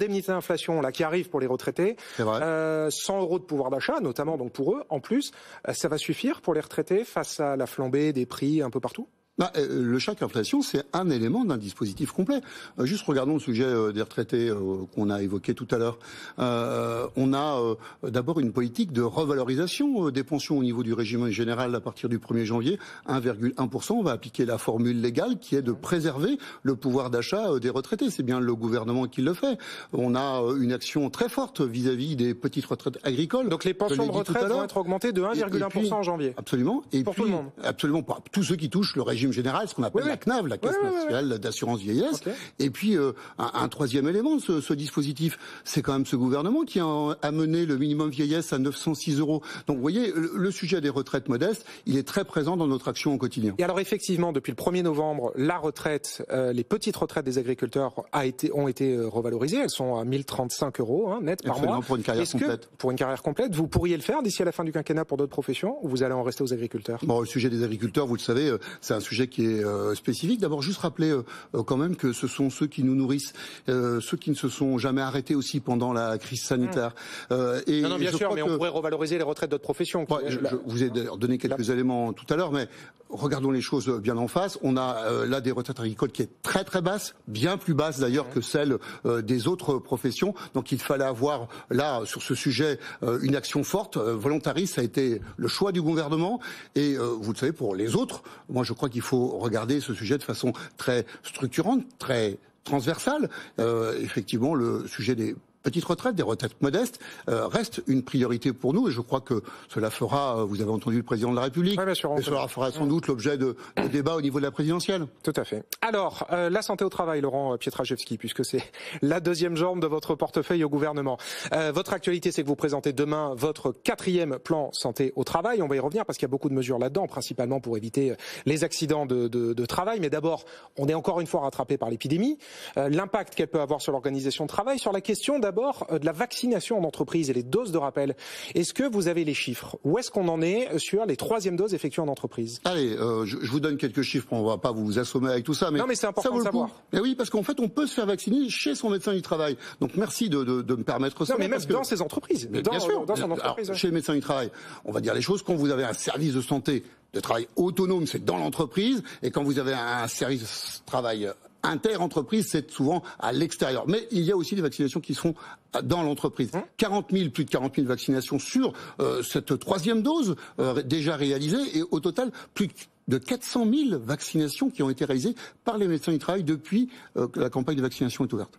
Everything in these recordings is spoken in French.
indemnité d'inflation là qui arrive pour les retraités, euh, 100 euros de pouvoir d'achat, notamment donc pour eux. En plus, euh, ça va suffire pour les retraités face à la flambée des prix un peu partout bah, euh, le chèque inflation, c'est un élément d'un dispositif complet. Euh, juste regardons le sujet euh, des retraités qu'on a évoqué tout à l'heure. on a d'abord une politique de revalorisation des pensions au niveau du régime général à partir du 1er janvier, 1,1%. On va appliquer la formule légale qui est de préserver le pouvoir d'achat des retraités. C'est bien le gouvernement qui le fait. On a une action très forte vis-à-vis des petites retraites agricoles. Donc les pensions de retraite vont être augmentées de 1,1% en janvier. Absolument. Et pour tout le monde. Absolument. Pour tous ceux qui touchent le régime générale, général, ce qu'on appelle la CNAV, la Caisse nationale d'assurance vieillesse. Et puis euh, un, troisième élément, ce, ce dispositif, c'est quand même ce gouvernement qui a amené le minimum vieillesse à 906 euros. Donc vous voyez, le, sujet des retraites modestes, il est très présent dans notre action au quotidien. Et alors effectivement, depuis le 1er novembre, la retraite, euh, les petites retraites des agriculteurs a été, ont été euh, revalorisées. Elles sont à 1035 euros hein, net par mois. Pour une carrière complète. pour une carrière complète, vous pourriez le faire d'ici à la fin du quinquennat pour d'autres professions ou vous allez en rester aux agriculteurs Bon, le sujet des agriculteurs, vous le savez, c'est un sujet qui est euh, spécifique. D'abord, juste rappeler euh, euh, quand même que ce sont ceux qui nous nourrissent, ceux qui ne se sont jamais arrêtés aussi pendant la crise sanitaire. Mmh. et non, non, bien sûr, mais on pourrait revaloriser les retraites d'autres professions. profession. je, vous ai donné quelques éléments tout à l'heure, mais regardons les choses bien en face. On a euh, là des retraites agricoles qui est très très basse, bien plus basse d'ailleurs que celle euh, des autres professions. Donc il fallait avoir là sur ce sujet euh, une action forte, volontariste. Ça a été le choix du gouvernement. Et vous le savez, pour les autres, moi je crois qu'il faut regarder ce sujet de façon très structurante, très transversale. effectivement, le sujet des petite retraite, des retraites modestes, euh, reste une priorité pour nous. Et je crois que cela fera, euh, vous avez entendu le président de la République, oui, cela fera sans doute l'objet de, débats au niveau de la présidentielle. Tout à fait. Alors, euh, la santé au travail, Laurent Pietraszewski, puisque c'est la deuxième jambe de votre portefeuille au gouvernement. Euh, votre actualité, c'est que vous présentez demain votre quatrième plan santé au travail. On va y revenir parce qu'il y a beaucoup de mesures là-dedans, principalement pour éviter les accidents de, de, de travail. Mais d'abord, on est encore une fois rattrapé par l'épidémie, l'impact qu'elle peut avoir sur l'organisation de travail, sur la question d'abord d'abord euh, de la vaccination en entreprise et les doses de rappel. Est-ce que vous avez les chiffres Où est-ce qu'on en est sur les troisièmes doses effectuées en entreprise Allez, euh, je, vous donne quelques chiffres, on va pas vous assommer avec tout ça, mais, non, mais c'est important ça de le savoir. Mais oui, parce qu'en fait, on peut se faire vacciner chez son médecin du travail. Donc merci de, me permettre ça. Non, mais même dans ces ses entreprises. bien sûr, dans son entreprise. Chez le médecin du travail, on va dire les choses. Quand vous avez un service de santé de travail autonome, c'est dans l'entreprise, et quand vous avez un service travail euh, inter-entreprise, c'est souvent à l'extérieur. Mais il y a aussi des vaccinations qui sont dans l'entreprise. 40 hein 000, plus de 40 000 vaccinations sur euh, cette troisième dose euh, déjà réalisée et au total plus de 400 000 vaccinations qui ont été réalisées par les médecins du travail depuis euh, que la campagne de vaccination est ouverte.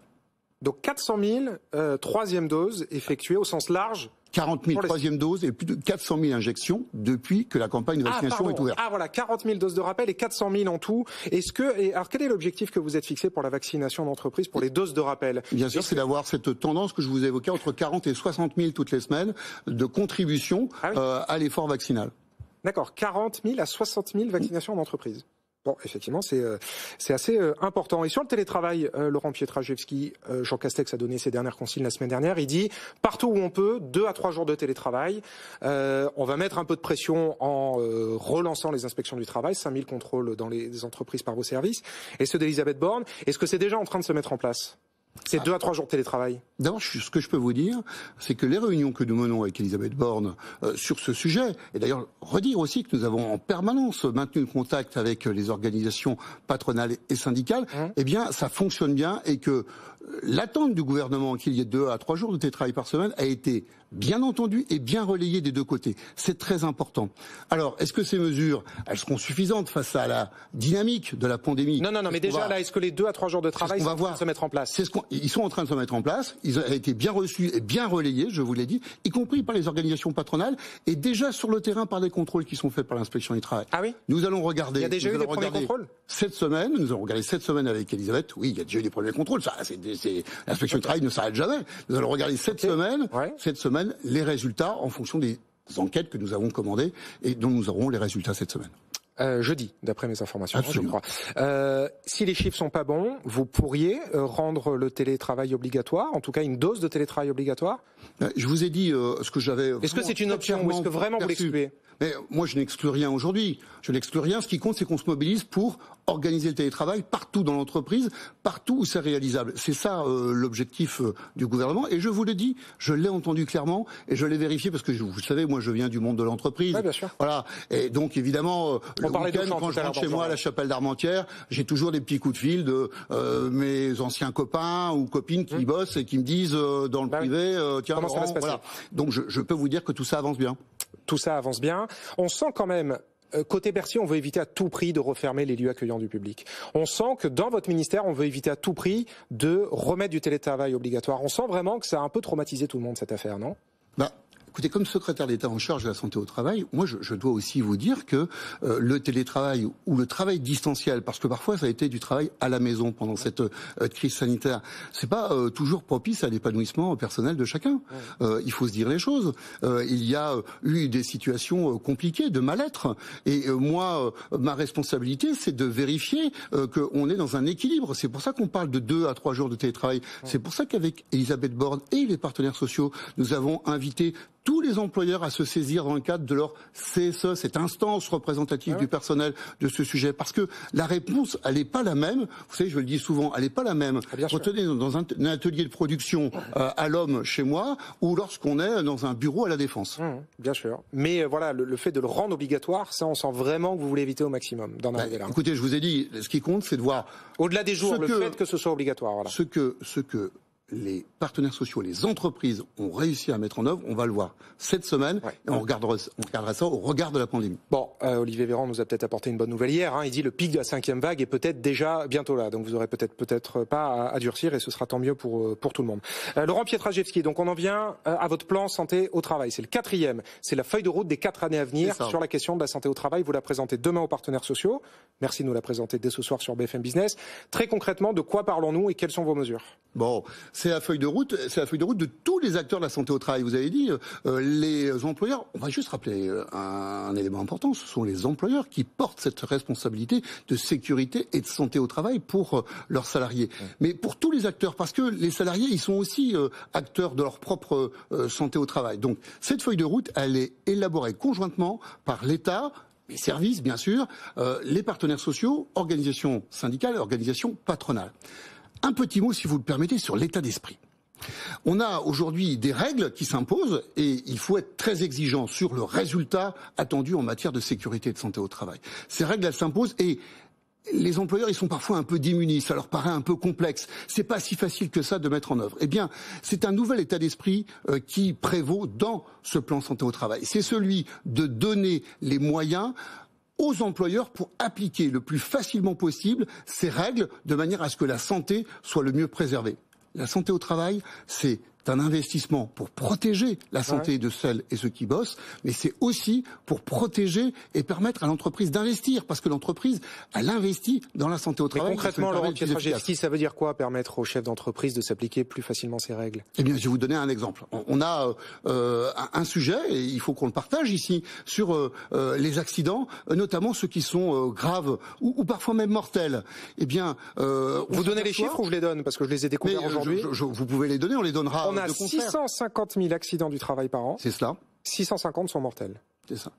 Donc 400 000 troisième dose effectuée au sens large 40 000 troisième dose et plus de 400 000 injections depuis que la campagne de ah, vaccination est ouverte. Ah voilà, 40 000 doses de rappel et 400 000 en tout. Est-ce que, et alors quel est l'objectif que vous êtes fixé pour la vaccination d'entreprise, pour les doses de rappel Bien sûr, c'est d'avoir cette tendance que je vous évoquais entre 40 et 60 000 toutes les semaines de contribution ah euh, à l'effort vaccinal. D'accord, 40 000 à 60 000 vaccinations d'entreprise. Bon, effectivement, c'est euh, assez euh, important. Et sur le télétravail, euh, Laurent Pietrajewski, Jean Castex a donné ses dernières consignes la semaine dernière. Il dit partout où on peut, deux à trois jours de télétravail. on va mettre un peu de pression en relançant les inspections du travail, 5000 contrôles dans les entreprises par vos services. Et ceux d'Elisabeth Borne, est-ce que c'est déjà en train de se mettre en place c'est ah. deux à trois jours de télétravail. D'abord, ce que je peux vous dire, c'est que les réunions que nous menons avec Elisabeth Borne euh, sur ce sujet, et d'ailleurs redire aussi que nous avons en permanence maintenu le contact avec les organisations patronales et syndicales, mmh. eh bien, ça fonctionne bien et que l'attente du gouvernement qu'il y ait deux à trois jours de télétravail par semaine a été bien entendue et bien relayée des deux côtés. C'est très important. Alors, est-ce que ces mesures, elles seront suffisantes face à la dynamique de la pandémie Non, non, non, mais déjà là, est-ce que les deux à trois jours de travail sont va en se mettre en place ce Ils sont en train de se mettre en place. Ils ont été bien reçus et bien relayés, je vous l'ai dit, y compris par les organisations patronales et déjà sur le terrain par des contrôles qui sont faits par l'inspection du travail. Ah oui Nous allons regarder. Il y a déjà eu des premiers contrôles Cette semaine, nous allons regarder cette semaine avec Elisabeth. Oui, il y a déjà eu des premiers contrôles. Ça, c'est l'inspection du travail ne s'arrête jamais. Nous allons regarder cette semaine, cette semaine, les résultats en fonction des enquêtes que nous avons commandées et dont nous aurons les résultats cette semaine. Euh, jeudi, d'après mes informations, hein, euh, si les chiffres sont pas bons, vous pourriez euh, rendre le télétravail obligatoire, en tout cas une dose de télétravail obligatoire Je vous ai dit ce que j'avais... Est-ce que c'est une option ou est-ce que vraiment vous l'excluez mais moi, je n'exclus rien aujourd'hui. Je n'exclus rien. Ce qui compte, c'est qu'on se mobilise pour organiser le télétravail partout dans l'entreprise, partout où c'est réalisable. C'est ça euh, l'objectif euh, du gouvernement. Et je vous le dis, je l'ai entendu clairement et je l'ai vérifié parce que vous savez, moi, je viens du monde de l'entreprise. Voilà. Et donc, évidemment, euh, le week-end, quand je rentre chez moi à la chapelle d'Armentière, j'ai toujours des petits coups de fil de mes anciens copains ou copines qui mmh. bossent et qui me disent dans le bah privé, tiens, va voilà. Donc, je, je peux vous dire que tout ça avance bien. Tout ça avance bien. On sent quand même euh, côté Bercy, on veut éviter à tout prix de refermer les lieux accueillants du public. On sent que dans votre ministère, on veut éviter à tout prix de remettre du télétravail obligatoire. On sent vraiment que ça a un peu traumatisé tout le monde, cette affaire, non bah, Écoutez, comme secrétaire d'État en charge de la santé au travail, moi, je, dois aussi vous dire que euh, le télétravail ou le travail distanciel, parce que parfois ça a été du travail à la maison pendant cette euh, crise sanitaire, c'est pas euh, toujours propice à l'épanouissement personnel de chacun. il faut se dire les choses. il y a eu des situations compliquées de mal-être, et moi, ma responsabilité, c'est de vérifier qu'on est dans un équilibre. C'est pour ça qu'on parle de deux à trois jours de télétravail. C'est pour ça qu'avec Elisabeth Borne et les partenaires sociaux, nous avons invité tous les employeurs à se saisir dans le cadre de leur CSE, cette instance représentative ah du personnel de ce sujet, parce que la réponse, elle n'est pas la même. Vous savez, je le dis souvent, elle n'est pas la même. Ah, Retenez dans un, atelier de production euh, à l'homme chez moi, ou lorsqu'on est dans un bureau à la défense. Mmh, bien sûr. Mais euh, voilà, le, fait de le rendre obligatoire, ça, on sent vraiment que vous voulez éviter au maximum d'en bah, arriver Écoutez, je vous ai dit, ce qui compte, c'est de voir. Au-delà des jours, le fait que ce soit obligatoire. Voilà. Ce que, ce que les partenaires sociaux, les entreprises ont réussi à mettre en œuvre, on va le voir cette semaine on regardera, ça au regard de la pandémie. Bon, euh, Olivier Véran nous a peut-être apporté une bonne nouvelle hier. Hein. Il dit le pic de la cinquième vague est peut-être déjà bientôt là, donc vous aurez peut-être peut-être pas à, durcir et ce sera tant mieux pour euh, tout le monde. Euh, Laurent Pietraszewski, donc on en vient à votre plan santé au travail. C'est le quatrième, c'est la feuille de route des quatre années à venir sur la question de la santé au travail. Vous la présentez demain aux partenaires sociaux. Merci de nous la présenter dès ce soir sur BFM Business. Très concrètement, de quoi parlons-nous et quelles sont vos mesures Bon c'est la feuille de route, c'est la feuille de route de tous les acteurs de la santé au travail. Vous avez dit euh, les employeurs. On va juste rappeler euh, un, élément important. Ce sont les employeurs qui portent cette responsabilité de sécurité et de santé au travail pour euh, leurs salariés. Mais pour tous les acteurs, parce que les salariés, ils sont aussi acteurs de leur propre santé au travail. Donc cette feuille de route, elle est élaborée conjointement par l'État, les services, bien sûr, les partenaires sociaux, organisations syndicales, organisations patronales. Un petit mot, si vous le permettez, sur l'état d'esprit. On a aujourd'hui des règles qui s'imposent et il faut être très exigeant sur le résultat attendu en matière de sécurité et de santé au travail. Ces règles, elles s'imposent et les employeurs, ils sont parfois un peu démunis, ça leur paraît un peu complexe. C'est pas si facile que ça de mettre en œuvre. Eh bien, c'est un nouvel état d'esprit euh, qui prévaut dans ce plan santé au travail. C'est celui de donner les moyens aux employeurs pour appliquer le plus facilement possible ces règles de manière à ce que la santé soit le mieux préservée. La santé au travail, c'est c'est un investissement pour protéger la santé de celles et ceux qui bossent, mais c'est aussi pour protéger et permettre à l'entreprise d'investir, parce que l'entreprise, elle investit dans la santé au travail. concrètement, Laurent ça veut dire quoi Permettre aux chefs d'entreprise de s'appliquer plus facilement ces règles Eh bien, je vais vous donner un exemple. On a euh, un sujet, et il faut qu'on le partage ici, sur euh, euh, les accidents, notamment ceux qui sont graves ou, parfois même mortels. Eh bien, vous donnez les chiffres ou je les donne Parce que je les ai découverts aujourd'hui. vous pouvez les donner, on les donnera on a 650 000 accidents du travail par an. C'est cela. 650 sont mortels. C'est ça.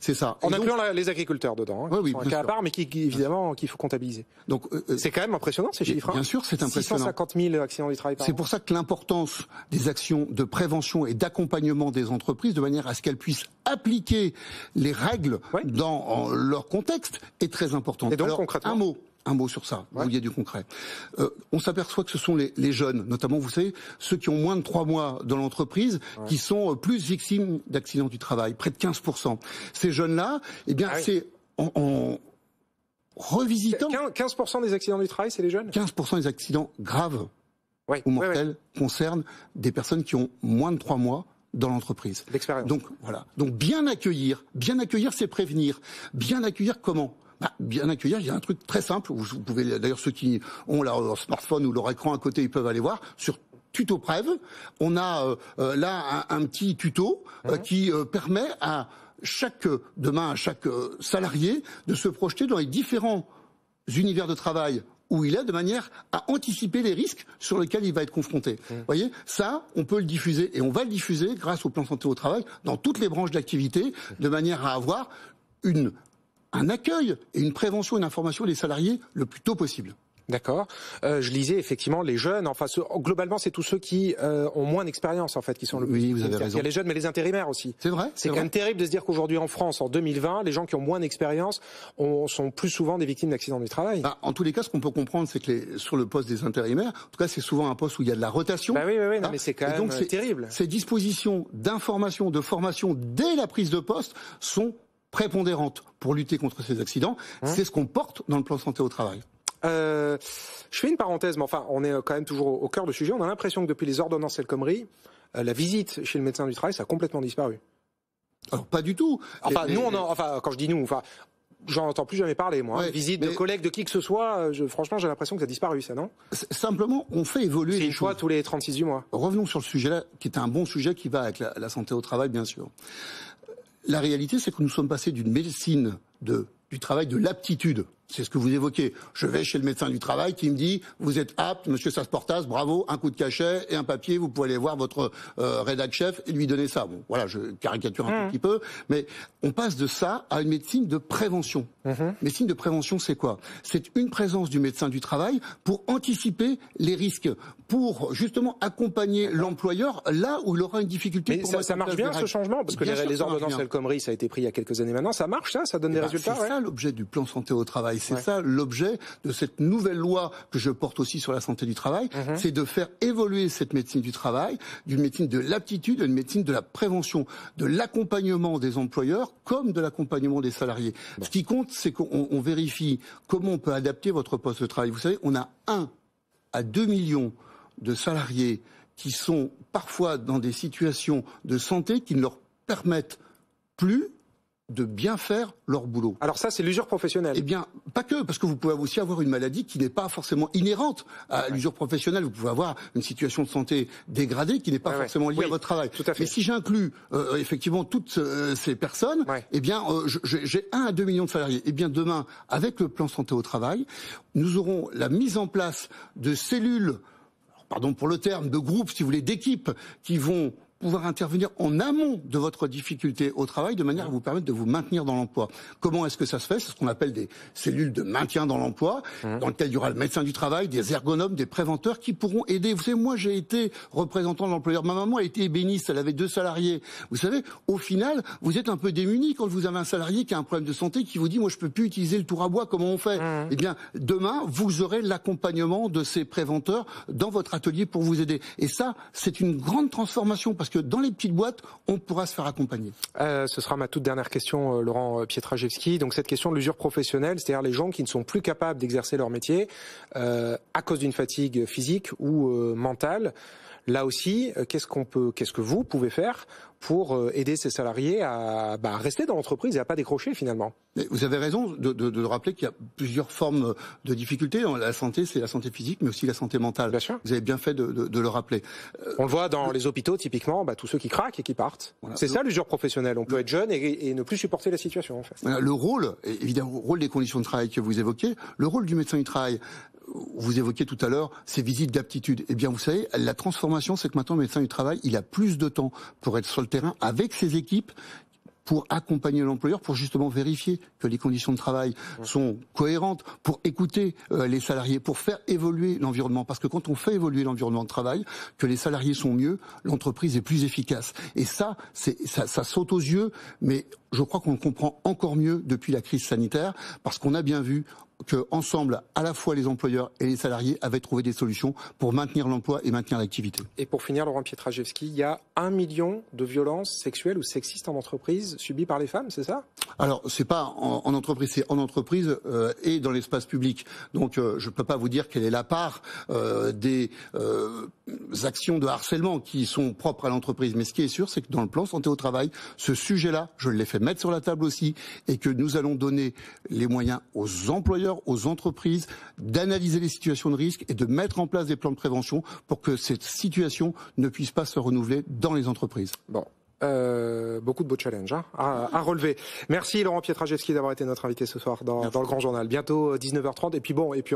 C'est ça. En incluant les agriculteurs dedans, hein, oui, oui, qui un à part, mais qui, évidemment qu'il faut comptabiliser. Donc euh, euh, c'est quand même impressionnant ces chiffres. Hein. Bien sûr, c'est impressionnant. 650 000 accidents du travail. C'est pour ça que l'importance des actions de prévention et d'accompagnement des entreprises, de manière à ce qu'elles puissent appliquer les règles dans leur contexte, est très importante. Et donc concrètement, un mot un mot sur ça, où a du concret. Euh, on s'aperçoit que ce sont les, jeunes, notamment, vous savez, ceux qui ont moins de trois mois dans l'entreprise, qui sont euh, plus victimes d'accidents du travail, près de 15%. Ces jeunes-là, eh bien, ah c'est en, revisitant... 15% des accidents du travail, c'est les jeunes 15% des accidents graves ou mortels concernent des personnes qui ont moins de trois mois dans l'entreprise. Donc voilà. Donc bien accueillir, bien accueillir, c'est prévenir. Bien accueillir comment bah, bien accueillir, il y a un truc très simple, vous pouvez, d'ailleurs ceux qui ont leur smartphone ou leur écran à côté, ils peuvent aller voir, sur tuto Prev, on a euh, euh, là un, petit tuto euh, mhm. qui permet à chaque, demain, à chaque salarié de se projeter dans les différents univers de travail où il est de manière à anticiper les risques sur lesquels il va être confronté. Mhm. Vous voyez, ça, on peut le diffuser et on va le diffuser grâce au plan santé au travail dans toutes les branches d'activité de manière à avoir une un accueil et une prévention, et une information des salariés le plus tôt possible. D'accord. Euh, je lisais effectivement les jeunes. Enfin, ce, globalement, c'est tous ceux qui euh, ont moins d'expérience en fait qui sont le plus. Oui, vous avez raison. Il y a les jeunes, mais les intérimaires aussi. C'est vrai. C'est quand même terrible de se dire qu'aujourd'hui en France, en 2020, les gens qui ont moins d'expérience sont plus souvent des victimes d'accidents du travail. Bah, en tous les cas, ce qu'on peut comprendre, c'est que les, sur le poste des intérimaires, en tout cas, c'est souvent un poste où il y a de la rotation. Bah oui, oui, hein mais c'est quand même euh, terrible. Ces dispositions d'information, de formation dès la prise de poste sont prépondérante pour lutter contre ces accidents. Hein C'est ce qu'on porte dans le plan santé au travail. Euh, je fais une parenthèse, mais enfin, on est quand même toujours au cœur du sujet. On a l'impression que depuis les ordonnances El Khomri, euh, la visite chez le médecin du travail, ça a complètement disparu. Ah, pas du tout. Enfin, quand je dis nous, enfin, J'en entends plus jamais parler, moi. Hein. Visite de collègues, de qui que ce soit, euh, franchement, j'ai l'impression que ça a disparu, ça, non Simplement, on fait évoluer les choix tous les 36 mois. Revenons sur le sujet là, qui est un bon sujet qui va avec la santé au travail, bien sûr. La réalité, c'est que nous sommes passés d'une médecine du travail de l'aptitude c'est ce que vous évoquez. Je vais chez le médecin du travail qui me dit vous êtes apte, monsieur Sasportas, bravo, un coup de cachet et un papier, vous pouvez aller voir votre euh, rédacteur chef et lui donner ça. Bon, voilà, je caricature un mmh. petit peu, mais on passe de ça à une médecine de prévention. Mmh. Médecine de prévention, c'est quoi C'est une présence du médecin du travail pour anticiper les risques, pour justement accompagner l'employeur là où il aura une difficulté. pour ça, marche bien ce changement parce que les, ordonnances El ça a été pris il y a quelques années maintenant, ça marche hein, ça, donne eh des ben, résultats. C'est ça l'objet du plan santé au travail c'est ça l'objet de cette nouvelle loi que je porte aussi sur la santé du travail, mm-hmm. c'est de faire évoluer cette médecine du travail d'une médecine de l'aptitude à une médecine de la prévention, de l'accompagnement des employeurs comme de l'accompagnement des salariés. Ce qui compte, c'est qu'on vérifie comment on peut adapter votre poste de travail. Vous savez, on a 1 à 2 millions de salariés qui sont parfois dans des situations de santé qui ne leur permettent plus de bien faire leur boulot. Alors ça, c'est l'usure professionnelle. Eh bien, pas que, parce que vous pouvez aussi avoir une maladie qui n'est pas forcément inhérente à l'usure professionnelle. Vous pouvez avoir une situation de santé dégradée qui n'est pas forcément liée à votre travail. Tout à fait. Mais si j'inclus euh, euh, effectivement toutes euh, ces personnes, eh bien, j'ai un à 2 millions de salariés. Eh bien, demain, avec le plan santé au travail, nous aurons la mise en place de cellules pardon pour le terme, de groupes, si vous voulez, d'équipes qui vont pouvoir intervenir en amont de votre difficulté au travail de manière à vous permettre de vous maintenir dans l'emploi. Comment est-ce que ça se fait C'est ce qu'on appelle des cellules de maintien dans l'emploi, mmh. dans lesquelles il y aura le médecin du travail, des ergonomes, des préventeurs qui pourront aider. Vous savez, moi j'ai été représentant de l'employeur. Ma maman a été ébéniste, elle avait deux salariés. Vous savez, au final, vous êtes un peu démuni quand vous avez un salarié qui a un problème de santé qui vous dit, moi je peux plus utiliser le tour à bois, comment on fait mmh. Eh bien, demain, vous aurez l'accompagnement de ces préventeurs dans votre atelier pour vous aider. Et ça, c'est une grande transformation dans les petites boîtes, on pourra se faire accompagner. Euh, ce sera ma toute dernière question, euh, Laurent euh, Pietraszewski. Donc cette question de l'usure professionnelle, c'est-à-dire les gens qui ne sont plus capables d'exercer leur métier à cause d'une fatigue physique ou mentale. Là aussi, euh, qu'est-ce que vous pouvez faire pour euh, aider ces salariés à bah, rester dans l'entreprise et à pas décrocher finalement. vous avez raison de, de, rappeler qu'il y a plusieurs formes de difficultés. La santé, c'est la santé physique, mais aussi la santé mentale. Vous avez bien fait de, le rappeler. Euh, on le voit dans les hôpitaux, typiquement, bah, tous ceux qui craquent et qui partent. C'est ça l'usure professionnelle. On peut être jeune et, ne plus supporter la situation. En fait. Le rôle, évidemment, le rôle des conditions de travail que vous évoquez, le rôle du médecin du travail, vous évoquiez tout à l'heure ces visites d'aptitude. Eh bien, vous savez, la transformation, c'est que maintenant, le médecin du travail, il a plus de temps pour être sur le terrain avec ses équipes pour accompagner l'employeur, pour justement vérifier que les conditions de travail sont cohérentes, pour écouter euh, les salariés, pour faire évoluer l'environnement. Parce que quand on fait évoluer l'environnement de travail, que les salariés sont mieux, l'entreprise est plus efficace. Et ça, ça, ça saute aux yeux, mais je crois qu'on le comprend encore mieux depuis la crise sanitaire, parce qu'on a bien vu qu'ensemble, ensemble, à la fois les employeurs et les salariés avaient trouvé des solutions pour maintenir l'emploi et maintenir l'activité. Et pour finir, Laurent Pietrajewski, il y a un million de violences sexuelles ou sexistes en entreprise subies par les femmes, c'est ça Alors, c'est pas en, entreprise, c'est en entreprise euh, et dans l'espace public. Donc, euh, je ne peux pas vous dire quelle est la part euh, des actions de harcèlement qui sont propres à l'entreprise. Mais ce qui est sûr, c'est que dans le plan santé au travail, ce sujet-là, je l'ai fait mettre sur la table aussi, et que nous allons donner les moyens aux employeurs aux entreprises, d'analyser les situations de risque et de mettre en place des plans de prévention pour que cette situation ne puisse pas se renouveler dans les entreprises. Bon. Euh, beaucoup de beaux challenges hein, à, relever. Merci Laurent Pietraszewski d'avoir été notre invité ce soir dans, le Grand Journal. Bientôt 19h30 euh, et puis bon et puis